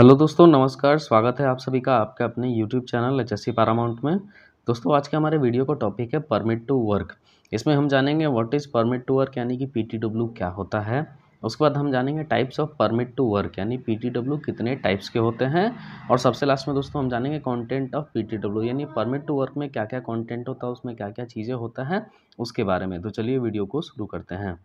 hello दोस्तों नमस्कार स्वागत है आप सभी का आपके अपने YouTube channel H S Paramount में दोस्तों आज के हमारे वीडियो का टॉपिक है परमिट टू वर्क इसमें हम जानेंगे what is permit to work यानी कि पी क्या होता है उसके बाद हम जानेंगे types of permit to work यानी पी कितने टाइप्स के होते हैं और सबसे लास्ट में दोस्तों हम जानेंगे कंटेंट ऑफ पी यानी परमिट टू वर्क में क्या क्या कंटेंट होता है उसमें क्या क्या चीज़ें होता है उसके बारे में तो चलिए वीडियो को शुरू करते हैं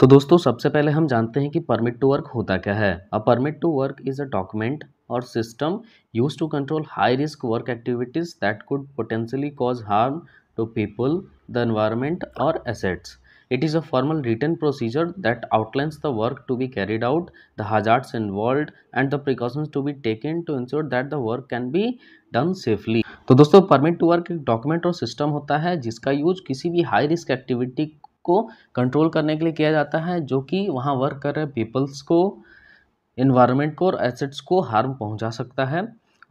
तो दोस्तों सबसे पहले हम जानते हैं कि परमिट टू वर्क होता क्या है a permit to work is a document और system use to control high risk work activities that could potentially cause harm to people the environment और assets it is a formal written procedure that outlines the work to be carried out the hazards involve and the precautions to be taken to ensure that the work can be done safely तो दोस्तों permit to work एक document और system होता है जिसका use किसी भी high risk activity को कंट्रोल करने के लिए किया जाता है जो कि वहाँ वर्क कर रहे पीपल्स को इन्वायरमेंट को और एसेट्स को हार्म पहुँचा सकता है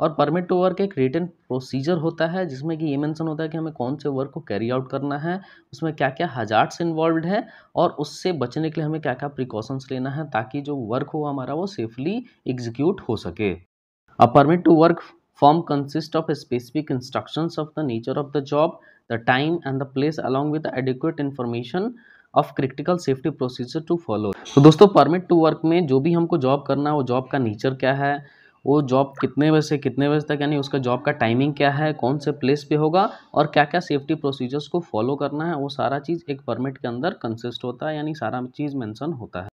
और परमिट टू वर्क एक रिटर्न प्रोसीजर होता है जिसमें कि ये मेंशन होता है कि हमें कौन से वर्क को कैरी आउट करना है उसमें क्या क्या हजार्ड्स इन्वॉल्व है और उससे बचने के लिए हमें क्या क्या प्रिकॉशंस लेना है ताकि जो वर्क हो हमारा वो सेफली एग्जीक्यूट हो सके a permit to work form consist of specific instructions of the nature of the job the time and the place along with adequate information of critical safety procedure to follow तो दोस्तों permit to work में जो भी हमको job करना है वो job का नेचर क्या है वो जॉब कितने बजे से कितने बजे तक यानी उसका जॉब का टाइमिंग क्या है कौन से प्लेस पे होगा और क्या क्या सेफ्टी प्रोसीजर्स को फॉलो करना है वो सारा चीज़ एक परमिट के अंदर कंसिस्ट होता है यानी सारा चीज़ मेंशन होता है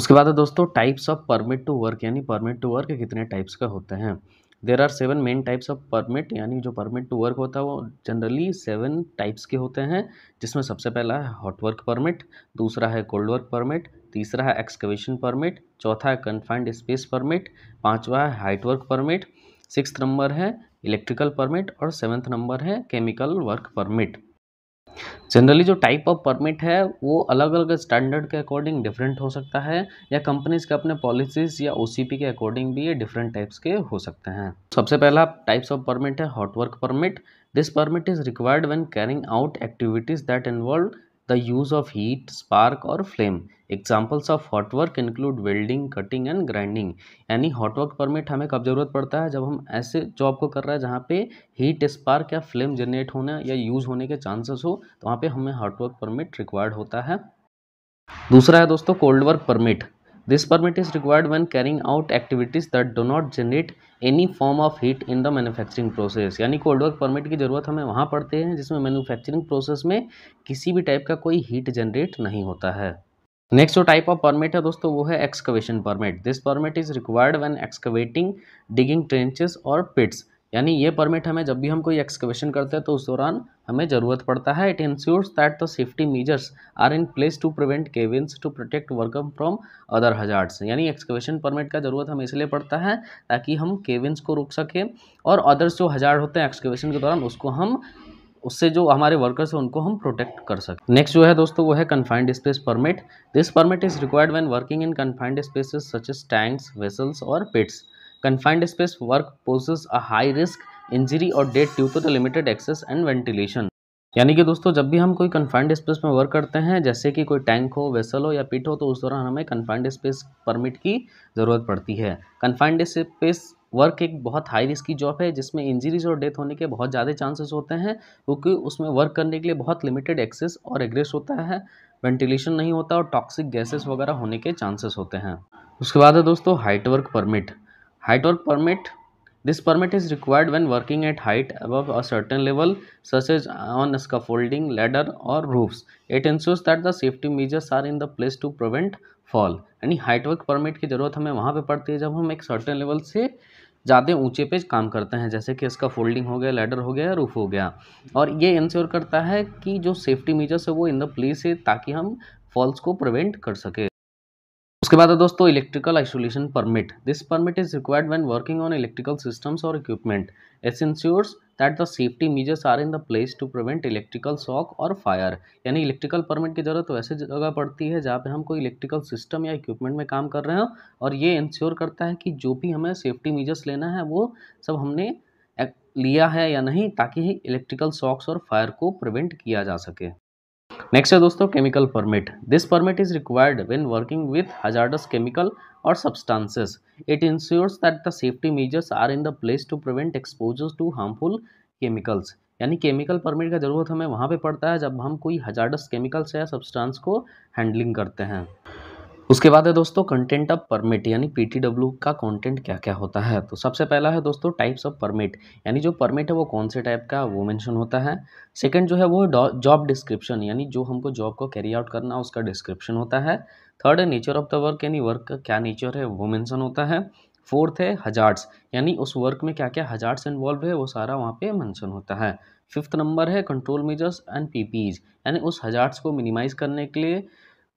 उसके बाद दोस्तों types of permit to work यानी परमिट टू वर्क कितने टाइप्स का होते हैं there are seven main types of permit यानी जो परमिट टू वर्क होता है वो जनरली सेवन टाइप्स के होते हैं जिसमें सबसे पहला है हॉट वर्क परमिट दूसरा है कोल्ड वर्क परमिट तीसरा है एक्सकवेशन परमिट चौथा है कन्फाइंड स्पेस परमिट पाँचवा है height work permit six number है इलेक्ट्रिकल परमिट और सेवन्थ नंबर है केमिकल वर्क परमिट जनरली जो टाइप ऑफ परमिट है वो अलग अलग स्टैंडर्ड के अकॉर्डिंग डिफरेंट हो सकता है या कंपनीज के अपने पॉलिसीज या ओ के अकॉर्डिंग भी ये डिफरेंट टाइप्स के हो सकते हैं सबसे पहला टाइप्स ऑफ परमिट है hot work permit this permit is required when carrying out activities that involve the use of heat spark और flame examples of hot work include welding cutting and grinding यानी hot work permit हमें कब जरूरत पड़ता है जब हम ऐसे जॉब को कर रहे हैं जहाँ पे हीट स्पार्क या फ्लेम जनरेट होने या यूज़ होने के चांसेस हो तो वहाँ पे हमें हॉट वर्क परमिट रिक्वायर्ड होता है दूसरा है दोस्तों cold work permit this permit is required when carrying out activities that do not generate any form of heat in the manufacturing process यानी कोल्ड वर्क परमिट की ज़रूरत हमें वहाँ पड़ते हैं जिसमें मैनुफैक्चरिंग प्रोसेस में किसी भी टाइप का कोई हीट जनरेट नहीं होता है नेक्स्ट जो टाइप ऑफ परमिट है दोस्तों वो है excavation permit this permit is required when excavating digging trenches और पिट्स यानी ये परमिट हमें जब भी हम कोई एक्सकवेशन करते हैं तो उस दौरान हमें ज़रूरत पड़ता है it ensures that the safety measures are in place to prevent cave ins to protect worker from other hazards यानी एक्सकवेशन परमिट का ज़रूरत हमें इसलिए पड़ता है ताकि हम केविन्स को रोक सकें और अदर्स जो हजार्ड होते हैं एक्सकवेशन के दौरान उसको हम उससे जो हमारे वर्कर्स हैं उनको हम प्रोटेक्ट कर सकते नेक्स्ट जो है दोस्तों वो है confined space permit this permit is required when working in confined spaces such tanks vessels और pits confined space work poses a high risk injury और death due to the limited access and ventilation यानी कि दोस्तों जब भी हम कोई confined space में वर्क करते हैं जैसे कि कोई टैंक हो वेसल हो या पिट हो तो उस दौरान हमें कन्फाइंड स्पेस परमिट की ज़रूरत पड़ती है कन्फाइंड स्पेस वर्क एक बहुत हाई रिस्क की जॉब है जिसमें इंजरीज और डेथ होने के बहुत ज़्यादा चांसेस होते हैं क्योंकि उसमें वर्क करने के लिए बहुत लिमिटेड एक्सेस और एग्रेस होता है वेंटिलेशन नहीं होता और टॉक्सिक गैसेस वगैरह होने के चांसेस होते हैं उसके बाद है दोस्तों height work permit height work permit this permit is required when working at height above a certain level such as on scaffolding ladder और roofs it ensures that the safety measures are in the place to prevent fall यानी height work permit की जरूरत हमें वहाँ पर पड़ती है जब हम एक सर्टन लेवल से ज़्यादा ऊँचे पे काम करते हैं जैसे कि इसका फोल्डिंग हो गया लेडर हो गया रूफ हो गया और ये इंश्योर करता है कि जो सेफ्टी मेजर्स है वो इन द प्लेस है ताकि हम फॉल्स को प्रिवेंट कर सके उसके बाद है दोस्तों electrical isolation permit this permit is required when working on electrical systems और equipment it ensures that the safety measures are in the place to prevent electrical shock और फायर यानी इलेक्ट्रिकल परमिट की जरूरत वैसे जगह पड़ती है जहाँ पे हम कोई इलेक्ट्रिकल सिस्टम या इक्विपमेंट में काम कर रहे हो और ये इंश्योर करता है कि जो भी हमें सेफ्टी मेजर्स लेना है वो सब हमने लिया है या नहीं ताकि इलेक्ट्रिकल शॉक्स और फायर को प्रिवेंट किया जा सके नेक्स्ट है दोस्तों chemical permit this permit is required when working with hazardous chemical और substances it ensures that the safety measures are in the place to prevent exposures to harmful chemicals यानी chemical permit का ज़रूरत हमें वहाँ पे पड़ता है जब हम कोई हजार्डस केमिकल्स या सब्सटेंस को हैंडलिंग करते हैं उसके बाद है दोस्तों कंटेंट ऑफ परमिट यानी पीटीडब्ल्यू का कंटेंट क्या क्या होता है तो सबसे पहला है दोस्तों टाइप्स ऑफ परमिट यानी जो परमिट है वो कौन से टाइप का वो मेंशन होता है सेकंड जो है वो जॉब डिस्क्रिप्शन यानी जो हमको जॉब को कैरी आउट करना है उसका डिस्क्रिप्शन होता है थर्ड है नेचर ऑफ द वर्क यानी वर्क का क्या नेचर है वो मैंशन होता है फोर्थ है हजार्ड्स यानी उस वर्क में क्या क्या हजार्ड्स इन्वॉल्व है वो सारा वहाँ पे मैंशन होता है फिफ्थ नंबर है कंट्रोल मेजर्स एंड पी यानी उस हजार्ड्स को मिनिमाइज करने के लिए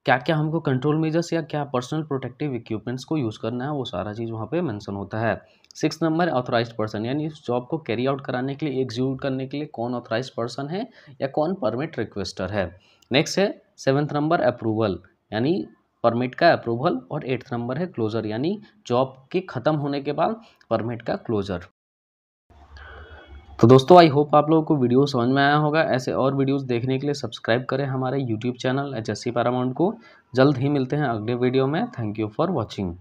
क्या क्या हमको कंट्रोल मेजर्स या क्या पर्सनल प्रोटेक्टिव इक्विपमेंट्स को यूज़ करना है वो सारा चीज़ वहाँ पे मेंशन होता है सिक्स नंबर ऑथोराइज पर्सन यानी इस जॉब को कैरी आउट कराने के लिए एग्जीक्यूट करने के लिए कौन ऑथोराइज पर्सन है या कौन परमिट रिक्वेस्टर है नेक्स्ट है सेवन्थ नंबर अप्रूवल यानी परमिट का अप्रूवल और एट्थ नंबर है क्लोजर यानी जॉब के ख़त्म होने के बाद परमिट का क्लोजर तो दोस्तों आई होप आप लोगों को वीडियो समझ में आया होगा ऐसे और वीडियोस देखने के लिए सब्सक्राइब करें हमारे यूट्यूब चैनल एच एस को जल्द ही मिलते हैं अगले वीडियो में थैंक यू फॉर वॉचिंग